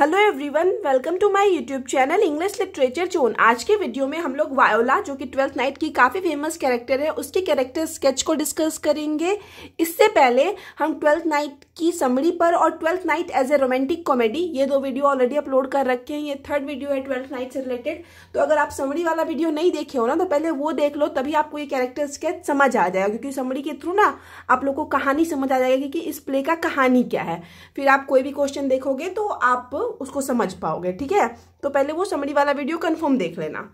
hello everyone welcome to my YouTube channel English literature zone आज के video में हम लोग वायोला जो कि ट्वेल्थ नाइट की काफ़ी फेमस कैरेक्टर है उसके कैरेक्टर स्केच को डिस्कस करेंगे इससे पहले हम ट्वेल्थ नाइट की समरी पर और Twelfth Night as a romantic comedy ये दो वीडियो ऑलरेडी अपलोड कर रखे हैं ये थर्ड वीडियो है ट्वेल्थ नाइट से रिलेटेड तो अगर आप समरी वाला वीडियो नहीं देखे हो ना तो पहले वो देख लो तभी आपको ये कैरेक्टर स्केच समझ आ जाएगा क्योंकि समरी के थ्रू ना आप लोग को कहानी समझ आ जाएगी कि इस प्ले का कहानी क्या है फिर आप कोई भी क्वेश्चन देखोगे तो आप उसको समझ पाओगे ठीक है तो पहले वो समरी वाला वीडियो कन्फर्म देख लेना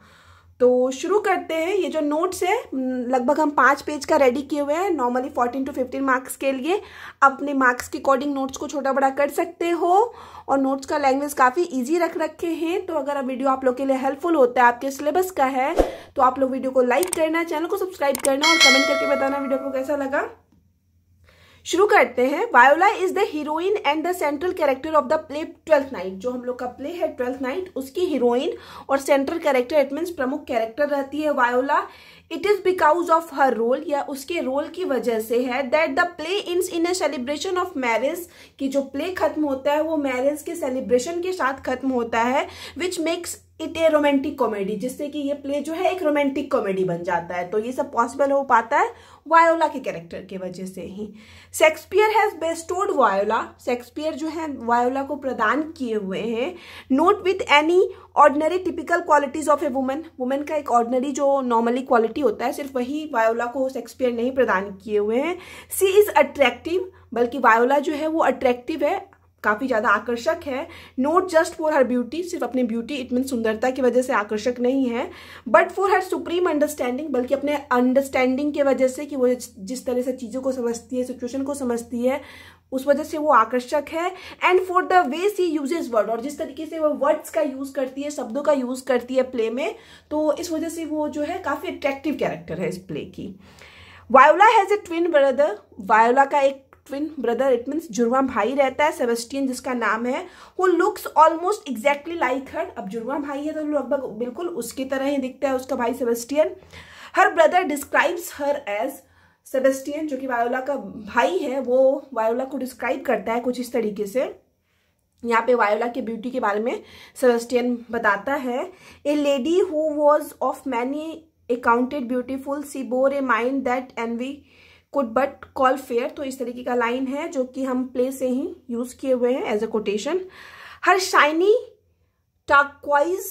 तो शुरू करते हैं ये जो नोट्स है लगभग हम पाँच पेज का रेडी किए हुए हैं normally fourteen to fifteen marks के लिए अपने मार्क्स के अकॉर्डिंग नोट्स को छोटा बड़ा कर सकते हो और नोट्स का लैंग्वेज काफ़ी इजी रख रखे हैं तो अगर वीडियो आप लोग के लिए हेल्पफुल होता है आपके सिलेबस का है तो आप लोग वीडियो को लाइक करना चैनल को सब्सक्राइब करना और कमेंट करके बताना वीडियो को कैसा लगा शुरू करते हैं Viola is the heroine and the central character of the play Twelfth Night जो हम लोग का प्ले है ट्वेल्थ नाइट उसकी हीरोइन और सेंट्रल कैरेक्टर इट मीन्स प्रमुख कैरेक्टर रहती है Viola it is because of her role या उसके रोल की वजह से है that the play ends in a celebration of marriage की जो प्ले खत्म होता है वो मैरिज के सेलिब्रेशन के साथ खत्म होता है which makes it a romantic comedy जिससे कि ये प्ले जो है एक रोमांटिक कॉमेडी बन जाता है तो ये सब पॉसिबल हो पाता है वायोला के कैरेक्टर के वजह से ही Shakespeare has bestowed Viola Shakespeare जो है वायोला को प्रदान किए हुए हैं not with any ordinary typical qualities of a woman woman का एक ऑर्डनरी जो नॉर्मली क्वालिटी होता है सिर्फ वही वायोला को शेक्सपियर नहीं प्रदान किए हुए हैं सी इज अट्रैक्टिव बल्कि वायोला जो है वो अट्रैक्टिव है काफ़ी ज़्यादा आकर्षक है not just for her beauty सिर्फ अपनी ब्यूटी इट मीन सुंदरता की वजह से आकर्षक नहीं है but for her supreme understanding बल्कि अपने अंडरस्टैंडिंग की वजह से कि वो जिस तरह से चीज़ों को समझती है सिचुएशन को समझती है उस वजह से वो आकर्षक है and for the way she uses word और जिस तरीके से वो वर्ड्स का यूज करती है शब्दों का यूज करती है प्ले में तो इस वजह से वो जो है काफ़ी अट्रैक्टिव कैरेक्टर है इस प्ले की Viola has a twin brother Viola का एक ट्विन ब्रदर इट मीन्स जुड़वा भाई रहता है सेवेस्टियन जिसका नाम है वो looks almost exactly like her अब जुड़वा भाई है तो लगभग बिल्कुल उसकी तरह ही दिखता है उसका भाई Sebastian her brother describes her as Sebastian जो कि वायोला का भाई है वो वायोला को डिस्क्राइब करता है कुछ इस तरीके से यहाँ पे वायोला के ब्यूटी के बारे में सेबेस्टियन बताता है a lady who was of many accounted beautiful she bore a mind that envy we could but call fair तो इस तरीके का लाइन है जो कि हम प्ले से ही यूज किए हुए हैं as a quotation her shiny talkwise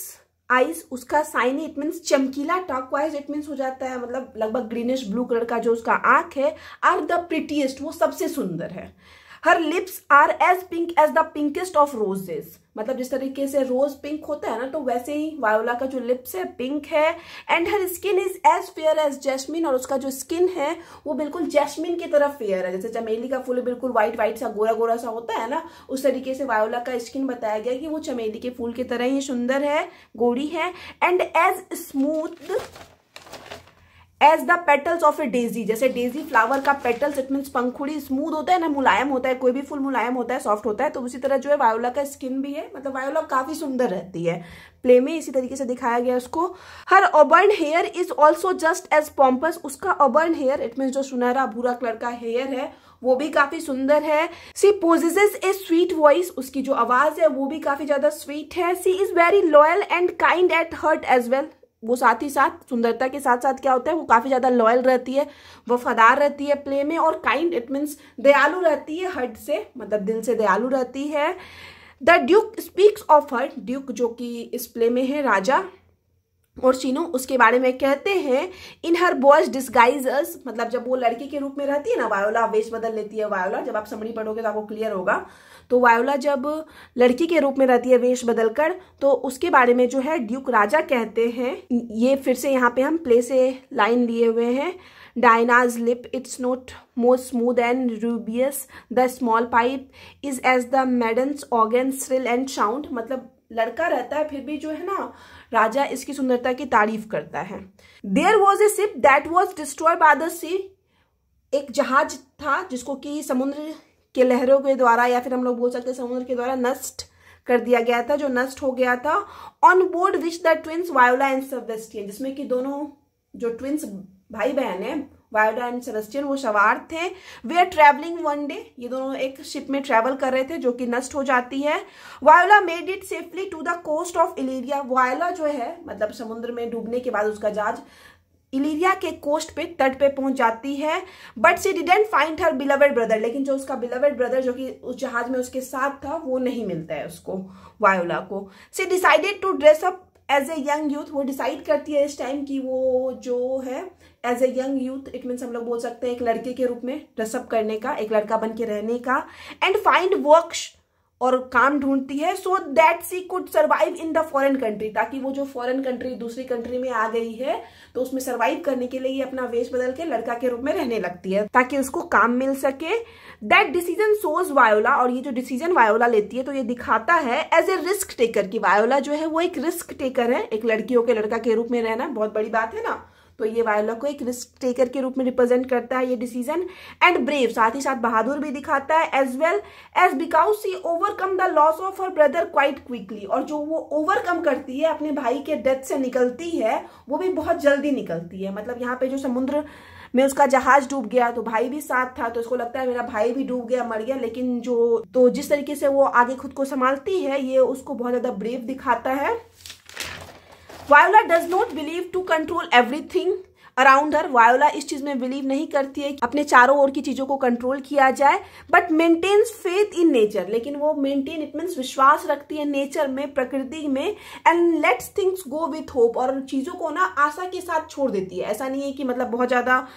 eyes उसका साइनी इट मीन्स चमकीला टाकवाइज इट मीन्स हो जाता है मतलब लगभग ग्रीनिश ब्लू कलर का जो उसका आंख है आर द प्रिटीएस्ट वो सबसे सुंदर है her lips are as pink as the pinkest of roses मतलब जिस तरीके से रोज पिंक होता है ना तो वैसे ही वायोला का जो लिप्स है पिंक है and her skin is as fair as jasmine और उसका जो स्किन है वो बिल्कुल जैस्मिन की तरह फेयर है जैसे चमेली का फूल बिल्कुल व्हाइट व्हाइट सा गोरा गोरा सा होता है ना उस तरीके से वायोला का स्किन बताया गया कि वो चमेली के फूल की तरह ही सुंदर है गोरी है and as smooth as the petals of a daisy जैसे डेजी फ्लावर का पेटल्स इट मीन्स पंखुड़ी स्मूथ होता है ना मुलायम होता है कोई भी फूल मुलायम होता है सॉफ्ट होता है तो उसी तरह जो है वायोला का स्किन भी है मतलब वायोला काफी सुंदर रहती है प्ले में इसी तरीके से दिखाया गया उसको her auburn hair is also just as pompous उसका ओबर्न हेयर इट मीन्स जो सुनहरा भूरा कलर का हेयर है वो भी काफी सुंदर है सी पोजेजेज ए स्वीट वॉइस उसकी जो आवाज है वो भी काफी ज्यादा स्वीट है she is very loyal and kind at heart as well वो साथ ही साथ सुंदरता के साथ साथ क्या होता है वो काफ़ी ज़्यादा लॉयल रहती है वफादार रहती है प्ले में और काइंड इट मीन्स दयालु रहती है हर्ट से मतलब दिल से दयालु रहती है the duke speaks of her duke जो कि इस प्ले में है राजा और शीनो उसके बारे में कहते हैं इन हर बॉयज डिस्गाइज मतलब जब वो लड़की के रूप में रहती है ना वायोला वेश बदल लेती है वायोला जब आप समरी पढ़ोगे तो आपको क्लियर होगा तो वायोला जब लड़की के रूप में रहती है वेश बदलकर तो उसके बारे में जो है ड्यूक राजा कहते हैं ये फिर से यहाँ पे हम प्ले से लाइन लिए हुए हैं Diana's lip it's not more smooth and rubious the small pipe is as the maiden's organs shrill and sound मतलब लड़का रहता है फिर भी जो है ना राजा इसकी सुंदरता की तारीफ करता है there was a ship that was destroy by the sea एक जहाज था जिसको कि समुद्र के लहरों के द्वारा या फिर हम लोग बोल सकते हैं समुद्र के द्वारा नष्ट कर दिया गया था जो नष्ट हो गया था on board which the twins Viola and Sebastian जिसमें कि दोनों जो ट्विंस भाई बहन है वायोडा एंड सेबेस्टियन वो सवार थे वे आर ट्रेवलिंग वन डे ये दोनों एक शिप में ट्रेवल कर रहे थे जो कि नष्ट हो जाती है Viola made it safely to the coast of Illyria Viola जो है मतलब समुद्र में डूबने के बाद उसका जहाज इलेरिया के कोस्ट पे तट पे पहुंच जाती है but she didn't find her beloved brother लेकिन जो उसका बिलवेड ब्रदर जो कि उस जहाज में उसके साथ था वो नहीं मिलता है उसको वायोला को she decided to dress up as a young youth वो डिसाइड करती है इस टाइम की वो जो है as a young youth it means हम लोग बोल सकते हैं एक लड़के के रूप में ड्रेसअप करने का एक लड़का बन के रहने का एंड फाइंड वर्क और काम ढूंढती है so that she could survive in the foreign country ताकि वो जो फॉरेन कंट्री दूसरी कंट्री में आ गई है तो उसमें सर्वाइव करने के लिए ये अपना वेश बदल के लड़का के रूप में रहने लगती है ताकि उसको काम मिल सके दैट डिसीजन सोज वायोला और ये जो डिसीजन वायोला लेती है तो ये दिखाता है एज ए रिस्क टेकर की वायोला जो है वो एक रिस्क टेकर है एक लड़कियों के लड़का के रूप में रहना बहुत बड़ी बात है ना तो ये वायोला को एक रिस्क टेकर के रूप में रिप्रेजेंट करता है ये डिसीजन एंड ब्रेव साथ ही साथ बहादुर भी दिखाता है as well as because she overcome the loss of her brother quite quickly और जो वो ओवरकम करती है अपने भाई के डेथ से निकलती है वो भी बहुत जल्दी निकलती है मतलब यहाँ पे जो समुद्र में उसका जहाज डूब गया तो भाई भी साथ था तो उसको लगता है मेरा भाई भी डूब गया मर गया लेकिन जो तो जिस तरीके से वो आगे खुद को संभालती है ये उसको बहुत ज्यादा ब्रेव दिखाता है Viola does not believe to control everything around her Viola इस चीज में बिलीव नहीं करती है अपने चारों ओर की चीजों को कंट्रोल किया जाए but maintains faith in nature लेकिन वो मेंटेन इट मीन्स विश्वास रखती है नेचर में प्रकृति में and lets things go with hope और चीजों को ना आशा के साथ छोड़ देती है ऐसा नहीं है कि मतलब बहुत ज्यादा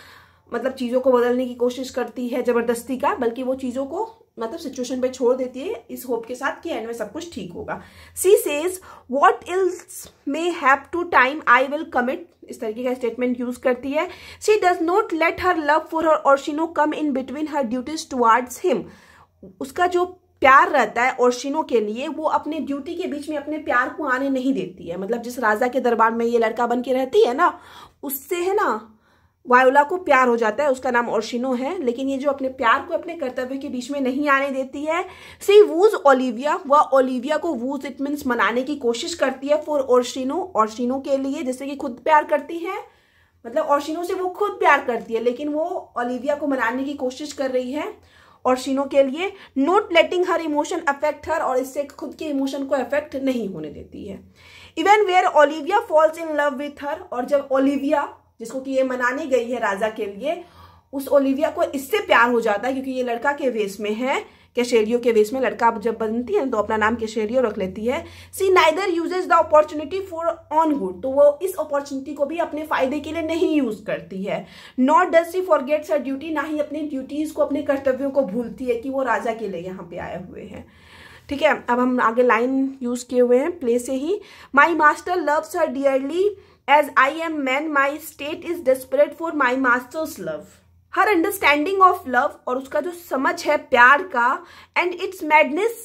मतलब चीजों को बदलने की कोशिश करती है जबरदस्ती का बल्कि वो चीजों को मतलब सिचुएशन पे छोड़ देती है इस होप के साथ कि एंड में सब कुछ ठीक होगा she says what else may have to time I will commit इस तरीके का स्टेटमेंट यूज करती है she does not let her love for her Orsino come in between her duties towards him उसका जो प्यार रहता है औरशिनो के लिए वो अपने ड्यूटी के बीच में अपने प्यार को आने नहीं देती है मतलब जिस राजा के दरबार में ये लड़का बन के रहती है ना उससे है ना वायोला को प्यार हो जाता है उसका नाम ओर्शिनो है लेकिन ये जो अपने प्यार को अपने कर्तव्य के बीच में नहीं आने देती है सी वूज ओलिविया वह ओलिविया को वूज इट मीन्स मनाने की कोशिश करती है फॉर ओर्शिनो ओर्शिनो के लिए जिससे कि खुद प्यार करती है मतलब ओर्शिनो से वो खुद प्यार करती है लेकिन वो ओलिविया को मनाने की कोशिश कर रही है ओर्शिनो के लिए not letting her emotion affect her और इससे खुद के इमोशन को अफेक्ट नहीं होने देती है even where Olivia falls in love with her और जब ओलिविया जिसको कि ये मनाने गई है राजा के लिए उस ओलिविया को इससे प्यार हो जाता है क्योंकि ये लड़का के वेश में है कैशेरियो के वेश में लड़का जब बनती है तो अपना नाम कैशेरियो रख लेती है she neither uses the opportunity for own good तो वो इस अपॉर्चुनिटी को भी अपने फायदे के लिए नहीं यूज करती है not does she forgets her duty ना ही अपनी ड्यूटीज को अपने कर्तव्यों को भूलती है कि वो राजा के लिए यहाँ पे आए हुए हैं ठीक है अब हम आगे लाइन यूज किए हुए हैं प्ले से ही my master loves her dearly as I am man my state is desperate for my master's love her understanding of love और उसका जो समझ है प्यार का and its madness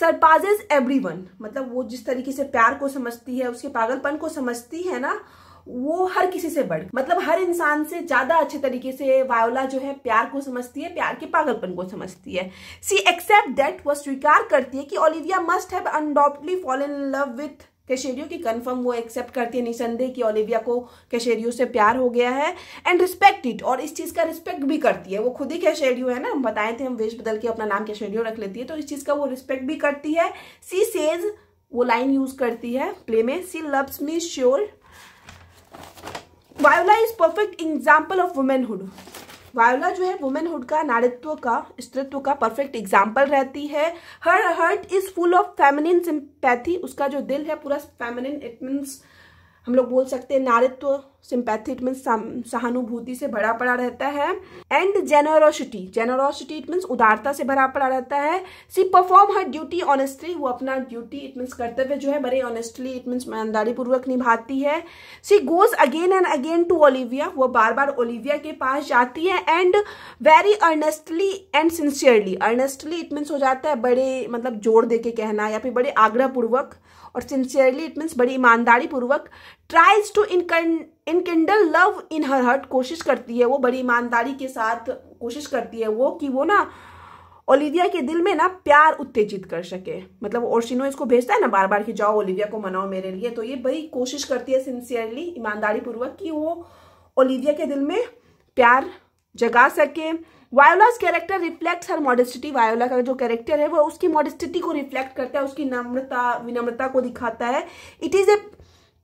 surpasses one मतलब वो जिस तरीके से प्यार को समझती है उसके पागलपन को समझती है ना वो हर किसी से बढ़ मतलब हर इंसान से ज्यादा अच्छे तरीके से वायोला जो है प्यार को समझती है प्यार के पागलपन को समझती है सी एक्सेप्ट दैट वो स्वीकार करती है कि Olivia must have undoubtedly fall in love with Cesario की कंफर्म वो एक्सेप्ट करती है निसंदेह कि ओलिविया को कैशेरियो से प्यार हो गया है एंड रिस्पेक्ट इट और इस चीज़ का रिस्पेक्ट भी करती है वो खुद ही कैशेरियो है ना हम बताए थे हम वेश बदल के अपना नाम कैशेरियो रख लेती है तो इस चीज़ का वो रिस्पेक्ट भी करती है सी सेज वो लाइन यूज करती है प्ले में she loves me sure Viola is perfect example of womanhood Viola जो है वुमेनहुड का नारित्व का स्त्रित्व का परफेक्ट एग्जाम्पल रहती है her heart is full of feminine sympathy उसका जो दिल है पूरा फेमिनिन इट मीन्स हम लोग बोल सकते हैं नारित्व सिंपैथी इट मीन्स सहानुभूति से भरा पड़ा रहता है and generosity generosity it means उदारता से भरा पड़ा रहता है she perform her duty honestly वो अपना ड्यूटी इट मीन्स कर्तव्य जो है बड़े ऑनेस्टली इट मीन्स ईमानदारी पूर्वक निभाती है she goes again and again to Olivia वो बार बार ओलिविया के पास जाती है and very earnestly and sincerely earnestly it means हो जाता है बड़े मतलब जोर दे के कहना या फिर बड़े आग्रहपूर्वक और सिंसियरली इट मीन्स बड़ी ईमानदारी पूर्वक tries to enkindle love in her heart कोशिश करती है वो बड़ी ईमानदारी के साथ कोशिश करती है वो कि वो ना ओलिविया के दिल में ना प्यार उत्तेजित कर सके मतलब ओरशिनो इसको भेजता है ना बार बार कि जाओ ओलिविया को मनाओ मेरे लिए तो ये बड़ी कोशिश करती है सिंसियरली ईमानदारी पूर्वक कि वो ओलिविया के दिल में प्यार जगा सके Viola's character reflect her modesty Viola का जो कैरेक्टर है वो उसकी मॉडेस्टिटी को रिफ्लेक्ट करता है उसकी नम्रता विनम्रता को दिखाता है it is a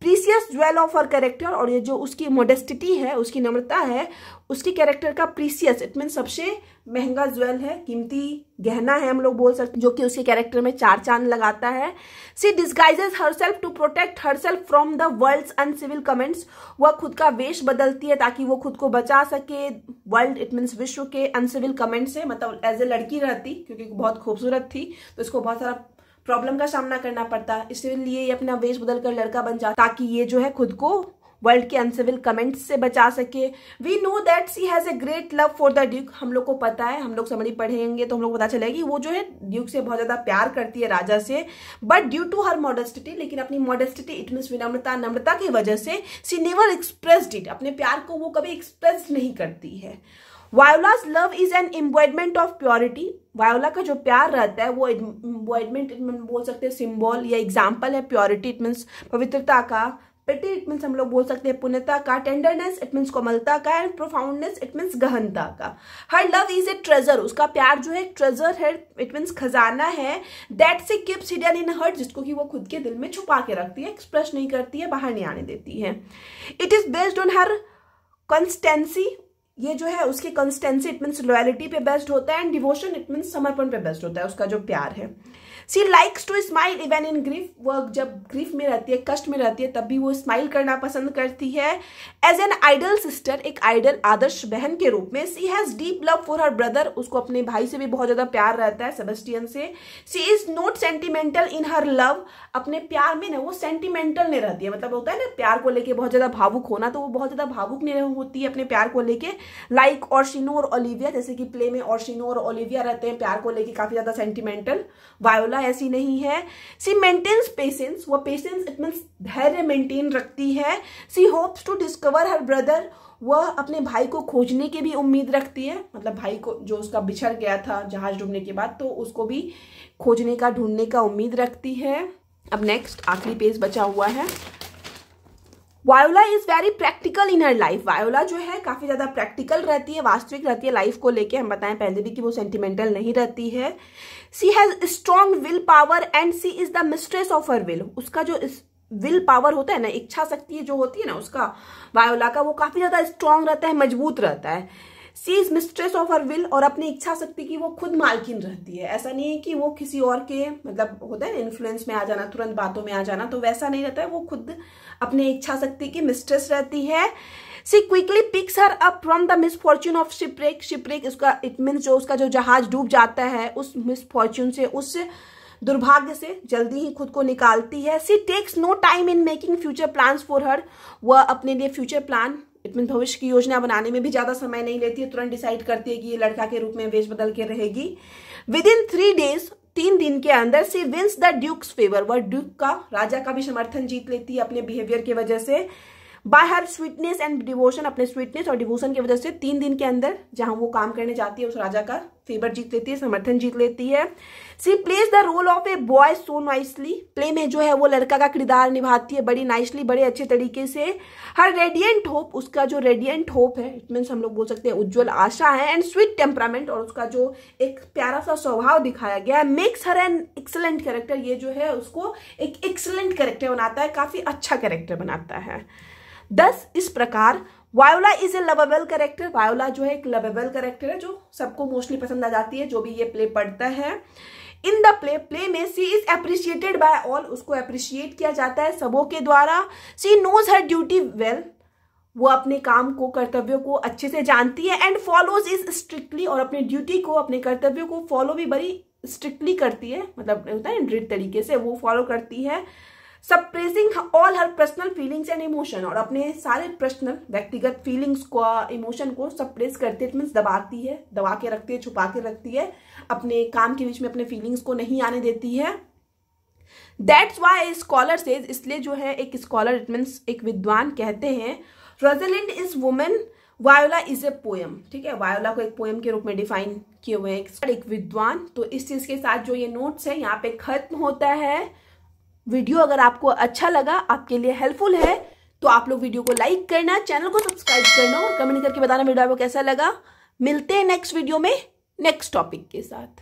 precious jewel of her character और ये जो उसकी मोडेस्टिटी है उसकी नम्रता है उसकी कैरेक्टर का प्रीसियस इट मीन सबसे महंगा ज्वेल है कीमती गहना है हम लोग बोल सकते जो कि उसके कैरेक्टर में चार चांद लगाता है she disguises her self to protect her self from the world uncivil comments वह खुद का वेश बदलती है ताकि वो खुद को बचा सके वर्ल्ड इट मीन्स विश्व के अनसिविल कमेंट्स से मतलब एज ए लड़की रहती क्योंकि बहुत खूबसूरत थी तो इसको बहुत सारा प्रॉब्लम का सामना करना पड़ता इसलिए ये अपना वेश बदल कर लड़का बन जाता ताकि ये जो है खुद को वर्ल्ड के अनसिविल कमेंट्स से बचा सके we know that she has a great love for the duke हम लोग को पता है हम लोग समरी पढ़ेंगे तो हम लोग को पता चलेगा कि वो जो है ड्यूक से बहुत ज़्यादा प्यार करती है राजा से but due to her modesty लेकिन अपनी मॉडेस्टिटी इट मीन विनम्रता नम्रता की वजह से सी नेवर एक्सप्रेस्ड इट अपने प्यार को वो कभी एक्सप्रेस नहीं करती है Viola's love is an embodiment of purity Viola का जो प्यार रहता है वो एम्बॉयमेंट मीन बोल सकते हैं सिम्बॉल या एग्जाम्पल है प्योरिटी इट मीन्स पवित्रता का पेटी इट मीन्स हम लोग बोल सकते हैं पुण्यता का टेंडरनेस इट मीन्स कोमलता का एंड प्रोफाउंडनेस इट मीन्स गहनता का her love is a treasure उसका प्यार जो है ट्रेजर है इट मीन्स खजाना है दैट से किप सीडियन इन हर्ट जिसको कि वो खुद के दिल में छुपा के रखती है एक्सप्रेस नहीं करती है बाहर नहीं आने देती है it is based on her constancy ये जो है उसकी कंस्टेंसी इट मीन्स लॉयलिटी पे बेस्ट होता है एंड डिवोशन इट मीन्स समर्पण पे बेस्ट होता है उसका जो प्यार है she likes to smile even in grief वो जब ग्रीफ में रहती है कष्ट में रहती है तब भी वो स्माइल करना पसंद करती है एज एन आइडल सिस्टर एक आइडल आदर्श बहन के रूप में she has deep love for her brother उसको अपने भाई से भी बहुत ज़्यादा प्यार रहता है सेबेस्टियन से she is not sentimental in her love अपने प्यार में ना वो सेंटिमेंटल नहीं रहती है मतलब होता है ना प्यार को लेके बहुत ज़्यादा भावुक होना तो वो बहुत ज़्यादा भावुक नहीं होती है अपने प्यार को लेके लाइक शिनो और ओलिविया जैसे कि प्ले में शिनो और ओलिविया रहते हैं प्यार को लेके काफ़ी ज़्यादा सेंटिमेंटल वायोला है ऐसी नहीं है सी मेंटेन्स पेशेंस वो पेशेंस इट मीन्स धैर्य मेंटेन रखती है she hopes to discover her brother वह अपने भाई को खोजने की भी उम्मीद रखती है मतलब भाई को जो उसका बिछड़ गया था जहाज डूबने के बाद तो उसको भी खोजने का ढूंढने का उम्मीद रखती है अब नेक्स्ट आखिरी पेज बचा हुआ है Viola is very practical in her life Viola जो है काफी ज्यादा प्रैक्टिकल रहती है वास्तविक रहती है लाइफ को लेके हम बताएं पहले भी कि वो सेंटिमेंटल नहीं रहती है she has strong will power and she is the mistress of her will उसका जो विल पावर होता है ना इच्छा शक्ति जो होती है ना उसका वायोला का वो काफी ज्यादा स्ट्रांग रहता है मजबूत रहता है she is mistress of her will और अपनी इच्छा शक्ति की वो खुद मालकिन रहती है ऐसा नहीं है कि वो किसी और के मतलब होता है इन्फ्लुएंस में आ जाना तुरंत बातों में आ जाना तो वैसा नहीं रहता है वो खुद अपनी इच्छा शक्ति की मिस्ट्रेस रहती है she quickly picks her up from the misfortune of shipwreck shipwreck उसका इट मीन्स जो उसका जो जहाज डूब जाता है उस मिसफॉर्च्यून से उस दुर्भाग्य से जल्दी ही खुद को निकालती है she takes no time in making future plan for her वह अपने लिए फ्यूचर प्लान इट मीन भविष्य की योजना बनाने में भी ज़्यादा समय नहीं लेती है तुरंत डिसाइड करती है कि ये लड़का के रूप में वेश बदल के रहेगी विद इन थ्री डेज तीन दिन के अंदर she wins the duke's favour वह ड्यूक का राजा का भी समर्थन जीत लेती है अपने बिहेवियर की वजह से by her sweetness and devotion अपने स्वीटनेस और डिवोशन की वजह से तीन दिन के अंदर जहां वो काम करने जाती है उस राजा का फेवर जीत लेती है समर्थन जीत लेती है she plays the role of a boy so nicely play में जो है वो लड़का का किरदार निभाती है बड़ी नाइसली बड़े अच्छे तरीके से हर रेडियंट होप उसका जो रेडियंट होप है इट मीन्स हम लोग बोल सकते हैं उज्जवल आशा है एंड स्वीट टेम्परामेंट और उसका जो एक प्यारा सा स्वभाव दिखाया गया है makes her an excellent character ये जो है उसको एक एक्सलेंट कैरेक्टर बनाता है काफी अच्छा कैरेक्टर बनाता है दस इस प्रकार Viola is a lovable character Viola जो है एक लवेबल करेक्टर है जो सबको मोस्टली पसंद आ जाती है जो भी ये प्ले पढ़ता है इन द प्ले प्ले में she is appreciated by all उसको अप्रिशिएट किया जाता है सबों के द्वारा she knows her duty well वो अपने काम को कर्तव्य को अच्छे से जानती है एंड फॉलोज इज स्ट्रिक्टली और अपने ड्यूटी को अपने कर्तव्य को फॉलो भी बड़ी स्ट्रिक्टली करती है मतलब होता है दृढ़ तरीके से वो फॉलो करती है suppressing all her personal feelings and emotion और अपने सारे पर्सनल व्यक्तिगत फीलिंग्स को इमोशन को सप्रेस करती है मीन्स दबाती है दबा के रखती है छुपा के रखती है अपने काम के बीच में अपने फीलिंग्स को नहीं आने देती है दैट्स वाई स्कॉलर सेज इसलिए जो है एक स्कॉलर इट मीन्स एक विद्वान कहते हैं Rosalind is women Viola is a poem ठीक है वायोला को एक पोएम के रूप में डिफाइन किए हुए हैं एक विद्वान तो इस चीज के साथ जो ये नोट्स है यहाँ पे खत्म होता है वीडियो अगर आपको अच्छा लगा आपके लिए हेल्पफुल है तो आप लोग वीडियो को लाइक करना चैनल को सब्सक्राइब करना और कमेंट करके बताना वीडियो आपको कैसा लगा मिलते हैं नेक्स्ट वीडियो में नेक्स्ट टॉपिक के साथ